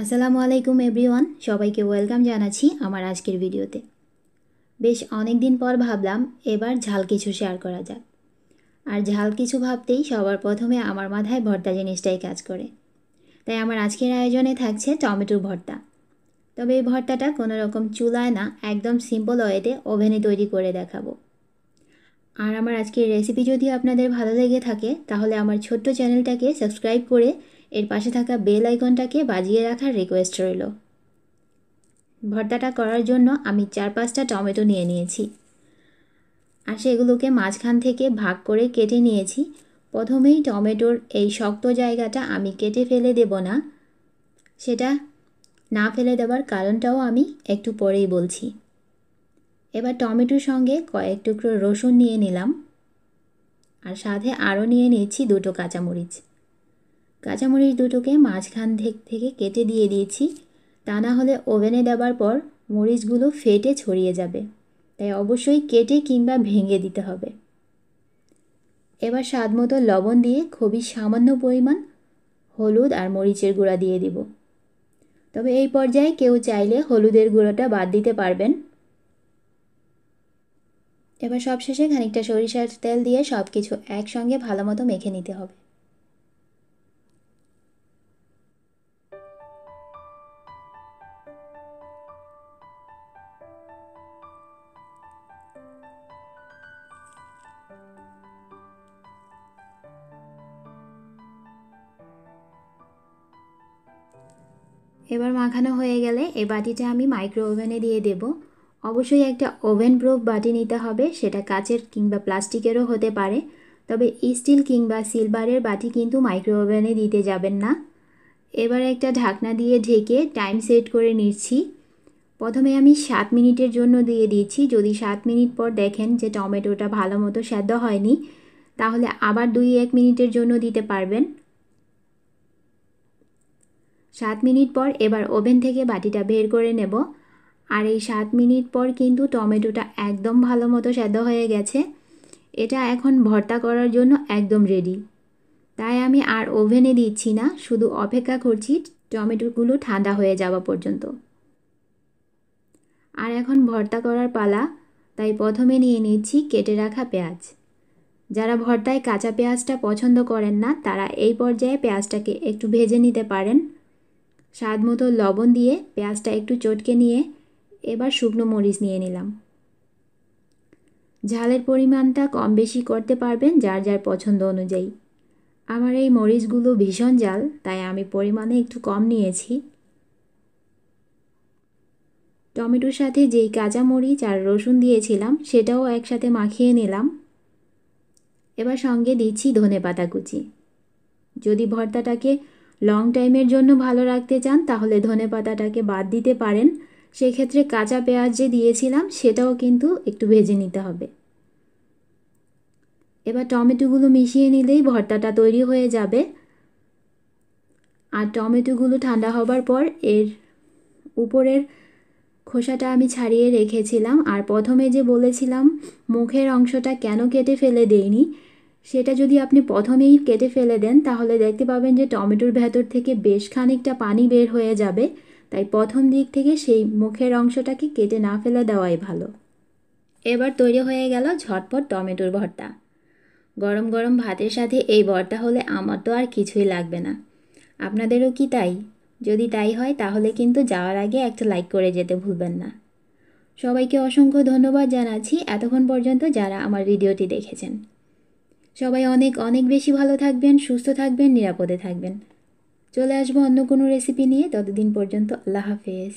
আসসালামু আলাইকুম এভরিওয়ান সবাইকে ওয়েলকাম জানাচ্ছি আমার আজকের ভিডিওতে বেশ অনেক দিন পর ভাবলাম এবার ঝাল কিছু শেয়ার করা যাক আর ঝাল কিছু ভাবতেই সবার প্রথমে আমার মাথায় ভর্তা জিনিসটাই কাজ করে তাই আমার আজকের আয়োজনে থাকছে টমেটো ভর্তা তবে এই ভর্তাটা কোনো রকম চুলায় না একদম সিম্পল ওয়েতে ওভেনে তৈরি করে দেখাবো আর আমার আজকের রেসিপি যদি আপনাদের ভালো লেগে থাকে তাহলে আমার ছোট্ট চ্যানেলটাকে সাবস্ক্রাইব করে এর পাশে থাকা বেল আইকনটাকে বাজিয়ে রাখার রিকোয়েস্ট রইল ভর্তাটা করার জন্য আমি চার পাঁচটা টমেটো নিয়ে নিয়েছি আর সেগুলোকে মাঝখান থেকে ভাগ করে কেটে নিয়েছি প্রথমেই টমেটোর এই শক্ত জায়গাটা আমি কেটে ফেলে দেব না সেটা না ফেলে দেওয়ার কারণটাও আমি একটু পরেই বলছি এবার টমেটোর সঙ্গে কয়েক টুকরো রসুন নিয়ে নিলাম আর সাথে আরও নিয়ে নিয়েছি দুটো কাঁচামরিচ কাঁচামরিচ দুটোকে মাঝখান থেকে কেটে দিয়ে দিয়েছি তা না হলে ওভেনে দেওয়ার পর মরিচগুলো ফেটে ছড়িয়ে যাবে তাই অবশ্যই কেটে কিংবা ভেঙে দিতে হবে এবার স্বাদ মতো লবণ দিয়ে খুবই সামান্য পরিমাণ হলুদ আর মরিচের গুঁড়া দিয়ে দিব তবে এই পর্যায়ে কেউ চাইলে হলুদের গুঁড়োটা বাদ দিতে পারবেন এবার সবশেষে খানিকটা সরিষার তেল দিয়ে সব কিছু একসঙ্গে ভালো মতো মেখে নিতে হবে এবার মাখানো হয়ে গেলে এই বাটিটা আমি মাইক্রো ওভেনে দিয়ে দেব অবশ্যই একটা ওভেন প্রুফ বাটি নিতে হবে সেটা কাচের কিংবা প্লাস্টিকেরও হতে পারে তবে স্টিল কিংবা সিলভারের বাটি কিন্তু মাইক্রো ওভেনে দিতে যাবেন না এবার একটা ঢাকনা দিয়ে ঢেকে টাইম সেট করে নিচ্ছি প্রথমে আমি সাত মিনিটের জন্য দিয়ে দিয়েছি যদি সাত মিনিট পর দেখেন যে টমেটোটা ভালো মতো সেদ্ধ হয়নি তাহলে আবার দুই এক মিনিটের জন্য দিতে পারবেন সাত মিনিট পর এবার ওভেন থেকে বাটিটা বের করে নেব আর এই সাত মিনিট পর কিন্তু টমেটোটা একদম ভালো মতো সেদ্ধ হয়ে গেছে এটা এখন ভর্তা করার জন্য একদম রেডি তাই আমি আর ওভেনে দিচ্ছি না শুধু অপেক্ষা করছি টমেটোগুলো ঠান্ডা হয়ে যাওয়া পর্যন্ত আর এখন ভর্তা করার পালা তাই প্রথমে নিয়ে নিচ্ছি কেটে রাখা পেঁয়াজ যারা ভর্তায় কাঁচা পেঁয়াজটা পছন্দ করেন না তারা এই পর্যায়ে পেঁয়াজটাকে একটু ভেজে নিতে পারেন স্বাদ মতো লবণ দিয়ে পেঁয়াজটা একটু চটকে নিয়ে এবার শুকনো মরিচ নিয়ে নিলাম ঝালের পরিমাণটা কম বেশি করতে পারবেন যার যার পছন্দ অনুযায়ী আমার এই মরিচগুলো ভীষণ জাল তাই আমি পরিমাণে একটু কম নিয়েছি টমেটোর সাথে যেই কাঁচা মরিচ আর রসুন দিয়েছিলাম সেটাও একসাথে মাখিয়ে নিলাম এবার সঙ্গে দিচ্ছি ধনে পাতা কুচি যদি ভর্তাটাকে লং টাইমের জন্য ভালো রাখতে চান তাহলে ধনে পাতাটাকে বাদ দিতে পারেন সেক্ষেত্রে কাঁচা পেঁয়াজ যে দিয়েছিলাম সেটাও কিন্তু একটু ভেজে নিতে হবে এবার টমেটোগুলো মিশিয়ে নিলেই ভর্তাটা তৈরি হয়ে যাবে আর টমেটোগুলো ঠান্ডা হবার পর এর উপরের খোসাটা আমি ছাড়িয়ে রেখেছিলাম আর প্রথমে যে বলেছিলাম মুখের অংশটা কেন কেটে ফেলে দেইনি সেটা যদি আপনি প্রথমেই কেটে ফেলে দেন তাহলে দেখতে পাবেন যে টমেটোর ভেতর থেকে বেশ খানিকটা পানি বের হয়ে যাবে তাই প্রথম দিক থেকে সেই মুখের অংশটাকে কেটে না ফেলে দেওয়াই ভালো এবার তৈরি হয়ে গেল ঝটপট টমেটোর ভর্তা গরম গরম ভাতের সাথে এই ভর্তা হলে আমার তো আর কিছুই লাগবে না আপনাদেরও কি তাই যদি তাই হয় তাহলে কিন্তু যাওয়ার আগে একটা লাইক করে যেতে ভুলবেন না সবাইকে অসংখ্য ধন্যবাদ জানাচ্ছি এতক্ষণ পর্যন্ত যারা আমার ভিডিওটি দেখেছেন সবাই অনেক অনেক বেশি ভালো থাকবেন সুস্থ থাকবেন নিরাপদে থাকবেন চলে আসবো অন্য কোনো রেসিপি নিয়ে ততদিন পর্যন্ত আল্লাহ হাফেজ